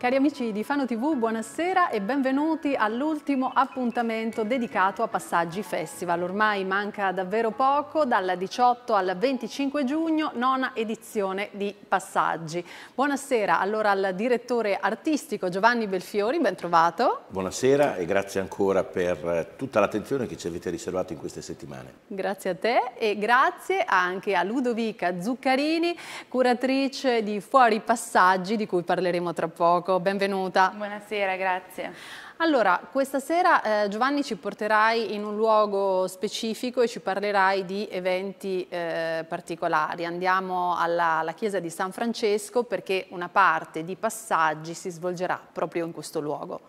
Cari amici di Fano TV, buonasera e benvenuti all'ultimo appuntamento dedicato a Passaggi Festival. Ormai manca davvero poco, dal 18 al 25 giugno, nona edizione di Passaggi. Buonasera allora al direttore artistico Giovanni Belfiori, ben trovato. Buonasera e grazie ancora per tutta l'attenzione che ci avete riservato in queste settimane. Grazie a te e grazie anche a Ludovica Zuccarini, curatrice di Fuori Passaggi, di cui parleremo tra poco Rocco, benvenuta. Buonasera, grazie. Allora, questa sera eh, Giovanni ci porterai in un luogo specifico e ci parlerai di eventi eh, particolari. Andiamo alla, alla chiesa di San Francesco perché una parte di passaggi si svolgerà proprio in questo luogo.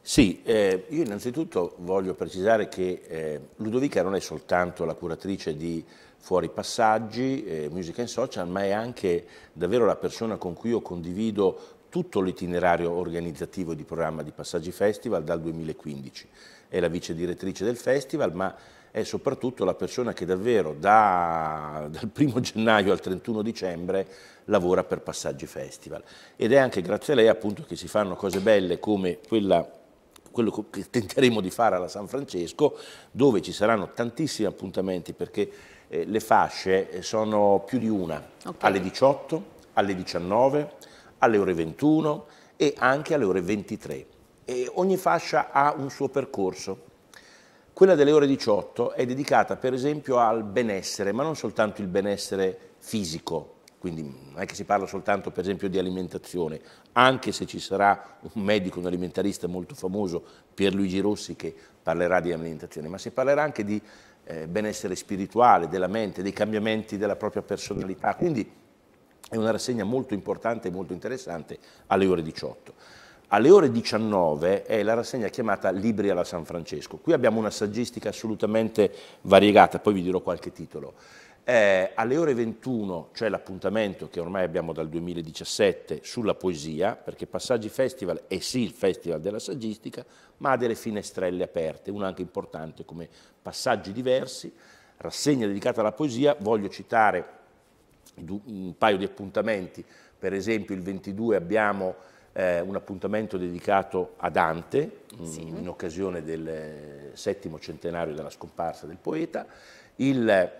Sì, eh, io innanzitutto voglio precisare che eh, Ludovica non è soltanto la curatrice di Fuori Passaggi, eh, Musica in Social, ma è anche davvero la persona con cui io condivido tutto l'itinerario organizzativo di programma di Passaggi Festival dal 2015. È la vice direttrice del festival, ma è soprattutto la persona che davvero da, dal 1 gennaio al 31 dicembre lavora per Passaggi Festival. Ed è anche grazie a lei appunto che si fanno cose belle come quella quello che tenteremo di fare alla San Francesco, dove ci saranno tantissimi appuntamenti perché eh, le fasce eh, sono più di una, okay. alle 18, alle 19, alle ore 21 e anche alle ore 23. E ogni fascia ha un suo percorso. Quella delle ore 18 è dedicata per esempio al benessere, ma non soltanto il benessere fisico, quindi non è che si parla soltanto per esempio di alimentazione, anche se ci sarà un medico, un alimentarista molto famoso, Pierluigi Rossi, che parlerà di alimentazione, ma si parlerà anche di eh, benessere spirituale, della mente, dei cambiamenti della propria personalità, quindi è una rassegna molto importante e molto interessante alle ore 18. Alle ore 19 è la rassegna chiamata Libri alla San Francesco. Qui abbiamo una saggistica assolutamente variegata, poi vi dirò qualche titolo. Eh, alle ore 21 c'è l'appuntamento che ormai abbiamo dal 2017 sulla poesia, perché Passaggi Festival è sì il festival della saggistica, ma ha delle finestrelle aperte, una anche importante come passaggi diversi, rassegna dedicata alla poesia. Voglio citare un paio di appuntamenti, per esempio il 22 abbiamo eh, un appuntamento dedicato a Dante, mm, sì. mh, in occasione del settimo centenario della scomparsa del poeta, il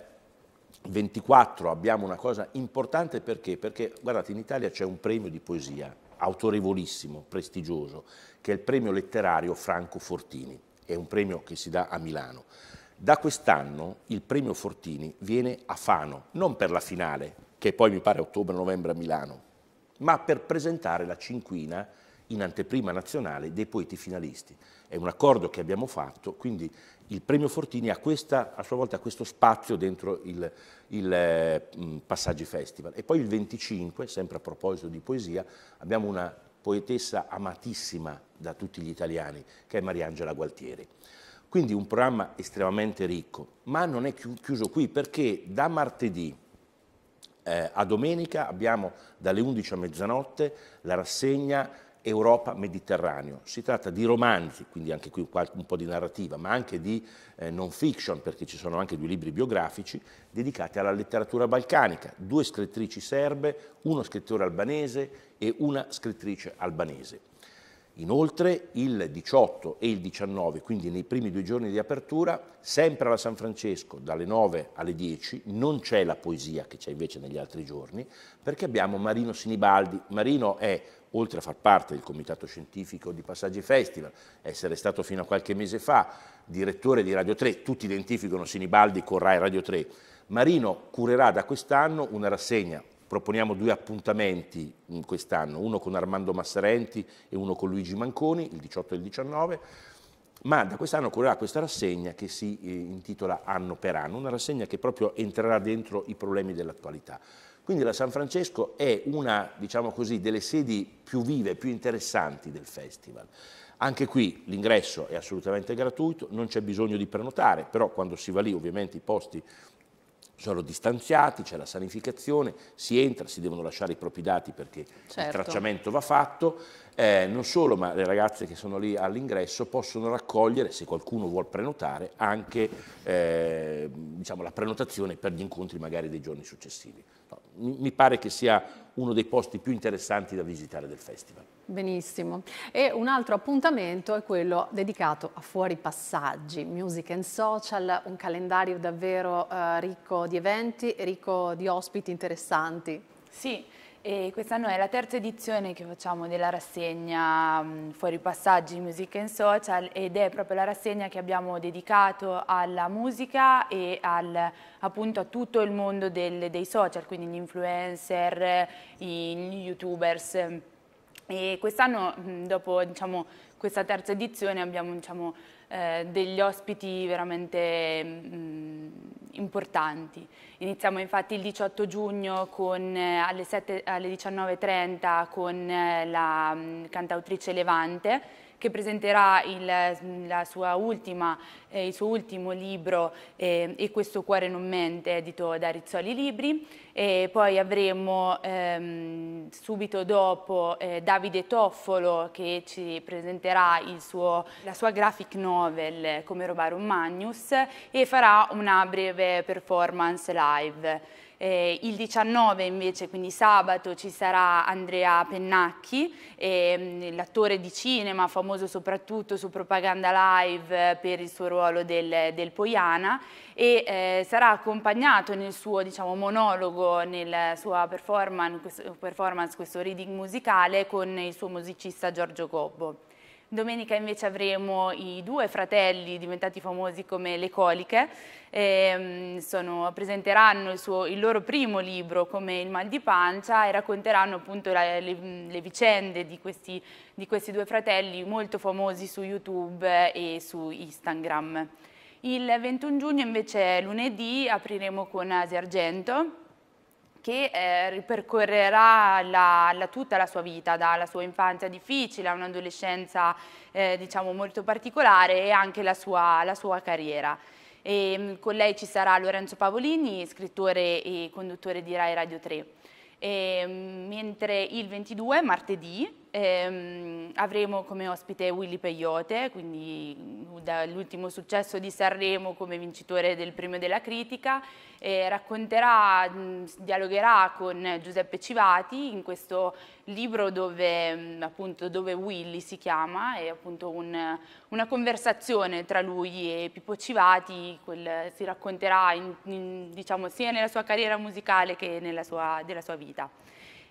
24 abbiamo una cosa importante perché? Perché guardate in Italia c'è un premio di poesia autorevolissimo, prestigioso, che è il premio letterario Franco Fortini, è un premio che si dà a Milano. Da quest'anno il premio Fortini viene a Fano, non per la finale, che poi mi pare ottobre-novembre a Milano, ma per presentare la cinquina in anteprima nazionale dei poeti finalisti. È un accordo che abbiamo fatto, quindi il premio Fortini ha questa, a sua volta questo spazio dentro il, il eh, Passaggi Festival. E poi il 25, sempre a proposito di poesia, abbiamo una poetessa amatissima da tutti gli italiani, che è Mariangela Gualtieri. Quindi un programma estremamente ricco, ma non è chiuso qui perché da martedì eh, a domenica abbiamo dalle 11 a mezzanotte la rassegna Europa-Mediterraneo. Si tratta di romanzi, quindi anche qui un po' di narrativa, ma anche di eh, non fiction, perché ci sono anche due libri biografici dedicati alla letteratura balcanica, due scrittrici serbe, uno scrittore albanese e una scrittrice albanese. Inoltre il 18 e il 19, quindi nei primi due giorni di apertura, sempre alla San Francesco dalle 9 alle 10, non c'è la poesia che c'è invece negli altri giorni, perché abbiamo Marino Sinibaldi. Marino è, oltre a far parte del comitato scientifico di Passaggi Festival, essere stato fino a qualche mese fa direttore di Radio 3, tutti identificano Sinibaldi con Rai Radio 3, Marino curerà da quest'anno una rassegna proponiamo due appuntamenti quest'anno, uno con Armando Massarenti e uno con Luigi Manconi, il 18 e il 19, ma da quest'anno correrà questa rassegna che si eh, intitola Anno per Anno, una rassegna che proprio entrerà dentro i problemi dell'attualità. Quindi la San Francesco è una, diciamo così, delle sedi più vive, più interessanti del festival. Anche qui l'ingresso è assolutamente gratuito, non c'è bisogno di prenotare, però quando si va lì ovviamente i posti sono distanziati, c'è la sanificazione, si entra, si devono lasciare i propri dati perché certo. il tracciamento va fatto eh, non solo, ma le ragazze che sono lì all'ingresso possono raccogliere, se qualcuno vuole prenotare, anche eh, diciamo, la prenotazione per gli incontri magari dei giorni successivi. No, mi pare che sia uno dei posti più interessanti da visitare del festival. Benissimo. E un altro appuntamento è quello dedicato a Fuori Passaggi, Music and Social, un calendario davvero eh, ricco di eventi e ricco di ospiti interessanti. Sì, e quest'anno è la terza edizione che facciamo della rassegna mm, Fuori Passaggi, Music and Social ed è proprio la rassegna che abbiamo dedicato alla musica e al, appunto a tutto il mondo del, dei social, quindi gli influencer, gli youtubers. E quest'anno, mm, dopo diciamo, questa terza edizione, abbiamo diciamo, eh, degli ospiti veramente... Mh, mm, importanti. Iniziamo infatti il 18 giugno con, eh, alle, alle 19.30 con eh, la mm, cantautrice Levante che presenterà il, ultima, eh, il suo ultimo libro eh, E questo cuore non mente, edito da Rizzoli Libri. E poi avremo ehm, subito dopo eh, Davide Toffolo che ci presenterà suo, la sua graphic novel eh, Come rubare un Magnus e farà una breve performance live. Eh, il 19 invece, quindi sabato, ci sarà Andrea Pennacchi, ehm, l'attore di cinema, famoso soprattutto su Propaganda Live eh, per il suo ruolo del, del Poiana e eh, sarà accompagnato nel suo diciamo, monologo, nella sua performance, performance, questo reading musicale con il suo musicista Giorgio Gobbo. Domenica invece avremo i due fratelli diventati famosi come Le Coliche, ehm, sono, presenteranno il, suo, il, loro primo libro come Il mal di pancia e racconteranno appunto la, le, le, vicende di questi, di questi due fratelli molto famosi su YouTube e su Instagram. Il 21 giugno invece lunedì apriremo con Asi Argento che eh, ripercorrerà la, la, tutta la sua vita, dalla sua infanzia difficile a un'adolescenza eh, diciamo molto particolare e anche la sua, la sua carriera. E, ehm, con lei ci sarà Lorenzo Pavolini, scrittore e conduttore di Rai Radio 3. E, ehm, mentre il 22, martedì, Ehm, avremo come ospite Willy Peyote, quindi mm, dall'ultimo successo di Sanremo come vincitore del premio della critica, e racconterà, mm, dialogherà con Giuseppe Civati in questo libro dove, mm, appunto, dove Willy si chiama, è appunto un, una conversazione tra lui e Pippo Civati, quel, si racconterà in, in, diciamo, sia nella sua carriera musicale che nella sua, della sua vita.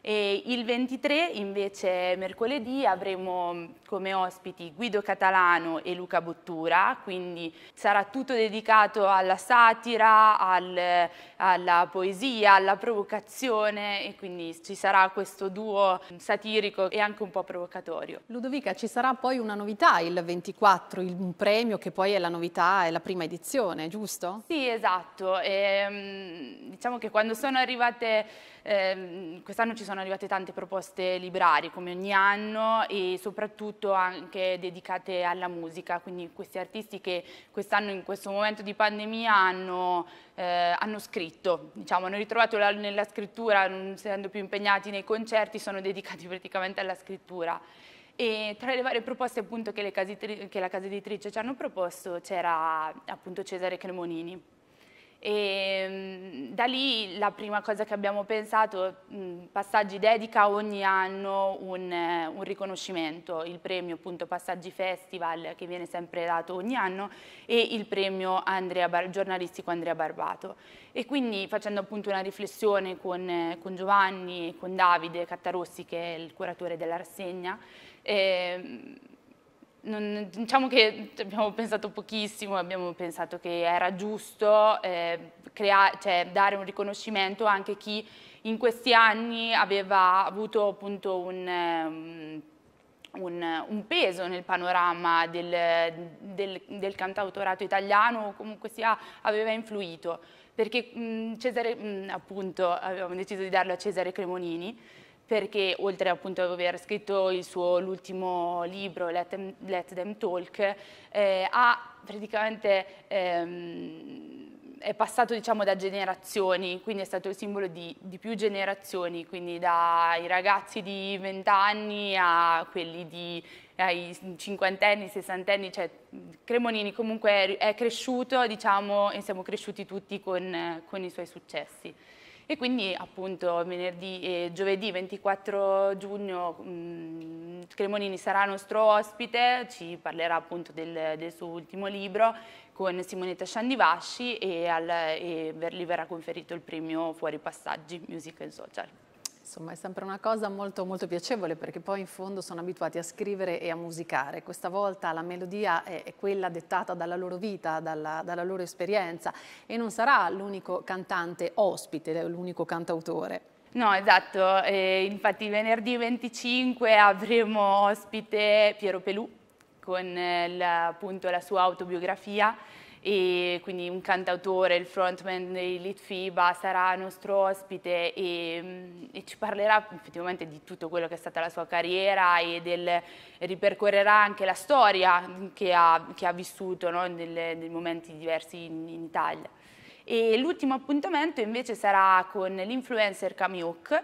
E il 23 invece mercoledì avremo mm, come ospiti Guido Catalano e Luca Bottura, quindi sarà tutto dedicato alla satira, al, alla poesia, alla provocazione e quindi ci sarà questo duo mm, satirico e anche un po' provocatorio. Ludovica, ci sarà poi una novità il 24, un premio che poi è la novità, è la prima edizione, giusto? Sì, esatto. E, ehm, diciamo che quando sono arrivate Ehm, quest'anno ci sono arrivate tante proposte librarie come ogni anno e soprattutto anche dedicate alla musica, quindi questi artisti che quest'anno in questo momento di pandemia hanno, eh, hanno scritto, diciamo, hanno ritrovato la, nella scrittura, non essendo più impegnati nei concerti, sono dedicati praticamente alla scrittura. E tra le varie proposte appunto, che, che la casa editrice ci hanno proposto c'era appunto Cesare Cremonini. E ehm, da lì la prima cosa che abbiamo pensato, Passaggi dedica ogni anno un, eh, un, riconoscimento, il premio appunto Passaggi Festival che viene sempre dato ogni anno e il premio Andrea Bar giornalistico Andrea Barbato. E quindi facendo appunto una riflessione con, eh, con Giovanni e con Davide Cattarossi che è il curatore della rassegna, eh, non, diciamo che abbiamo pensato pochissimo, abbiamo pensato che era giusto eh, cioè dare un riconoscimento anche a chi in questi anni aveva avuto appunto un, ehm, un, un peso nel panorama del, del, del cantautorato italiano o comunque sia aveva influito perché mh, Cesare, mh, appunto avevamo deciso di darlo a Cesare Cremonini perché oltre appunto ad aver scritto il suo l'ultimo libro, Let Them, Let Them Talk, eh, ha praticamente... Ehm, è passato diciamo, da generazioni, quindi è stato il simbolo di, di più generazioni, quindi dai ragazzi di 20 anni a quelli di ai cinquantenni, sessantenni, cioè Cremonini comunque è cresciuto diciamo, e siamo cresciuti tutti con, con i suoi successi. E quindi appunto venerdì e giovedì 24 giugno mh, mhmm, Cremonini sarà nostro ospite, ci parlerà appunto del, del suo ultimo libro con Simonetta Sciandivasci e, al, e gli verrà conferito il premio Fuori Passaggi, Music and Social. Insomma è sempre una cosa molto, molto piacevole perché poi in fondo sono abituati a scrivere e a musicare. Questa volta la melodia è, è quella dettata dalla loro vita, dalla, dalla loro esperienza e non sarà l'unico cantante ospite, l'unico cantautore. No, esatto, eh, infatti venerdì 25 avremo ospite Piero Pelù con eh, la, appunto la sua autobiografia e quindi un cantautore, il frontman dei Litfiba sarà nostro ospite e, mm, e, ci parlerà effettivamente di tutto quello che è stata la sua carriera e del, ripercorrerà anche la storia che ha, che ha vissuto no? nei momenti diversi in, in Italia. E l'ultimo appuntamento invece sarà con l'influencer Kamiok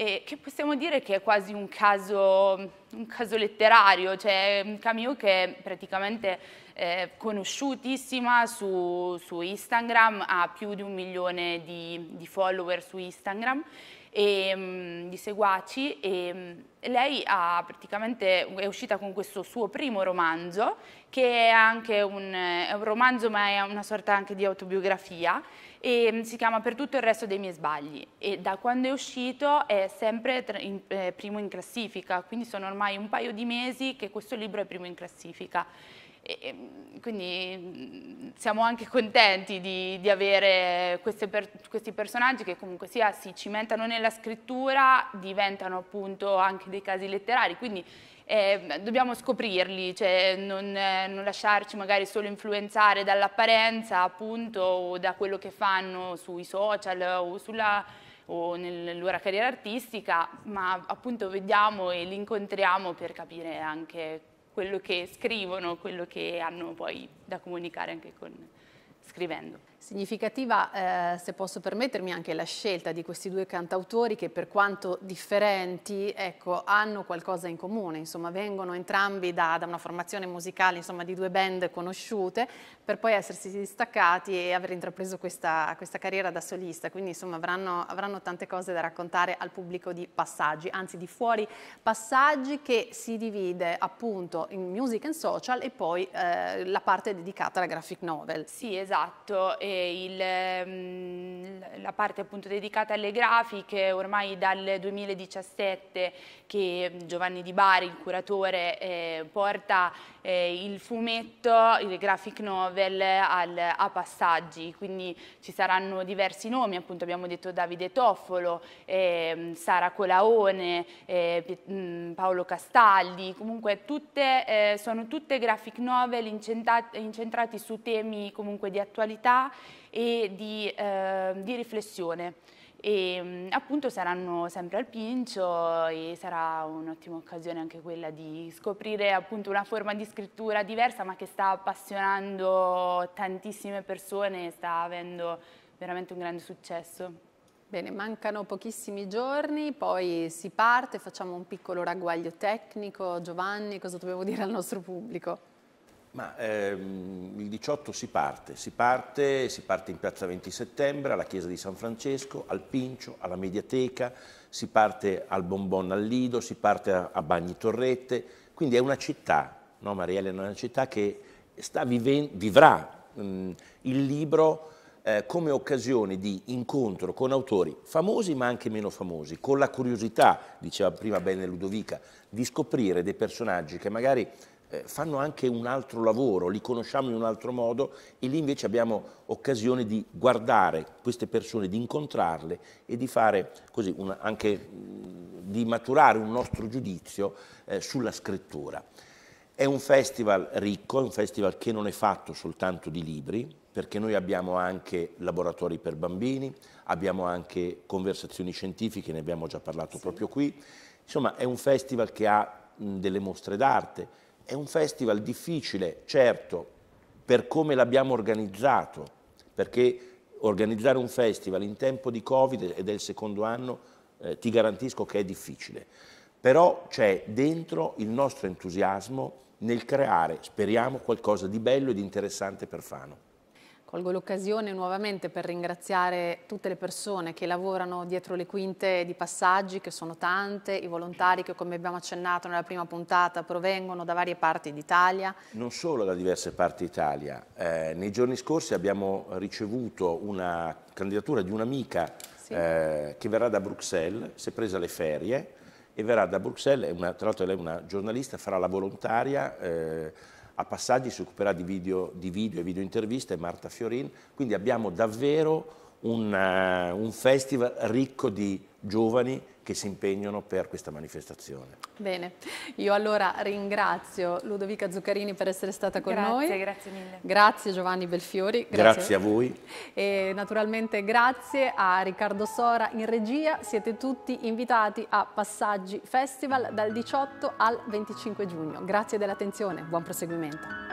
eh, che possiamo dire che è quasi un caso, un caso letterario, cioè un Camille che è praticamente eh, conosciutissima su, su, Instagram, ha più di un milione di, di follower su Instagram, e, mh, mm, di seguaci e mh, mm, lei è uscita con questo suo primo romanzo che è anche un, è un romanzo ma è una sorta anche di autobiografia e mm, si chiama Per tutto il resto dei miei sbagli e da quando è uscito è sempre in, eh, primo in classifica, quindi sono ormai un paio di mesi che questo libro è primo in classifica. E, mm, quindi mm, siamo anche contenti di, di avere per, questi personaggi che comunque sia si cimentano nella scrittura, diventano appunto anche dei casi letterari, quindi eh, dobbiamo scoprirli, cioè non, eh, non, lasciarci magari solo influenzare dall'apparenza appunto o da quello che fanno sui social o, sulla, o nella loro carriera artistica, ma appunto vediamo e li incontriamo per capire anche quello che scrivono, quello che hanno poi da comunicare anche con, scrivendo. Significativa, eh, se posso permettermi, anche la scelta di questi due cantautori che per quanto differenti ecco, hanno qualcosa in comune, insomma vengono entrambi da, da una formazione musicale insomma, di due band conosciute per poi essersi distaccati e aver intrapreso questa, questa carriera da solista, quindi insomma avranno, avranno tante cose da raccontare al pubblico di passaggi, anzi di fuori passaggi che si divide appunto in music and social e poi eh, la parte dedicata alla graphic novel. Sì esatto. E eh, il, ehm, la parte appunto dedicata alle grafiche ormai dal 2017 che Giovanni Di Bari, il curatore, eh, porta eh, il fumetto, il graphic novel al, a passaggi, quindi ci saranno diversi nomi, appunto abbiamo detto Davide Toffolo, ehm, Sara Colaone, eh, mm, Paolo Castaldi, comunque tutte, eh, sono tutte graphic novel incentrati su temi comunque di attualità e di, eh, di riflessione. E mm, appunto saranno sempre al Pincio e sarà un'ottima occasione anche quella di scoprire appunto una forma di scrittura diversa ma che sta appassionando tantissime persone e sta avendo veramente un grande successo. Bene, mancano pochissimi giorni, poi si parte, facciamo un piccolo ragguaglio tecnico. Giovanni, cosa dobbiamo dire al nostro pubblico? Ma ehm, il 18 si parte. si parte, si parte in piazza 20 settembre, alla chiesa di San Francesco, al Pincio, alla Mediateca, si parte al Bombon al Lido, si parte a, a Bagni Torrette, quindi è una città, no Marielle, è una città che vivrà mh, mm, il libro eh, come occasione di incontro con autori famosi ma anche meno famosi, con la curiosità, diceva prima bene Ludovica, di scoprire dei personaggi che magari eh, fanno anche un altro lavoro, li conosciamo in un altro modo e lì invece abbiamo occasione di guardare queste persone, di incontrarle e di fare così, un, anche di maturare un nostro giudizio eh, sulla scrittura. È un festival ricco, è un festival che non è fatto soltanto di libri, perché noi abbiamo anche laboratori per bambini, abbiamo anche conversazioni scientifiche, ne abbiamo già parlato sì. proprio qui. Insomma, è un festival che ha mh, delle mostre d'arte, è un festival difficile, certo, per come l'abbiamo organizzato, perché organizzare un festival in tempo di Covid, ed è il secondo anno, eh, ti garantisco che è difficile. Però c'è dentro il nostro entusiasmo nel creare, speriamo, qualcosa di bello e di interessante per Fano. Colgo l'occasione nuovamente per ringraziare tutte le persone che lavorano dietro le quinte di passaggi, che sono tante, i volontari che come abbiamo accennato nella prima puntata provengono da varie parti d'Italia. Non solo da diverse parti d'Italia, eh, nei giorni scorsi abbiamo ricevuto una candidatura di un'amica sì. eh, che verrà da Bruxelles, si è presa le ferie e verrà da Bruxelles, una, tra l'altro lei è una giornalista, farà la volontaria. Eh, a passaggi si occuperà di video, di video e video interviste, Marta Fiorin, quindi abbiamo davvero un, uh, un festival ricco di giovani che si impegnano per questa manifestazione. Bene, io allora ringrazio Ludovica Zuccarini per essere stata con grazie, noi. Grazie, grazie mille. Grazie Giovanni Belfiori. Grazie, grazie a voi. E naturalmente grazie a Riccardo Sora in regia. Siete tutti invitati a Passaggi Festival dal 18 al 25 giugno. Grazie dell'attenzione, buon proseguimento.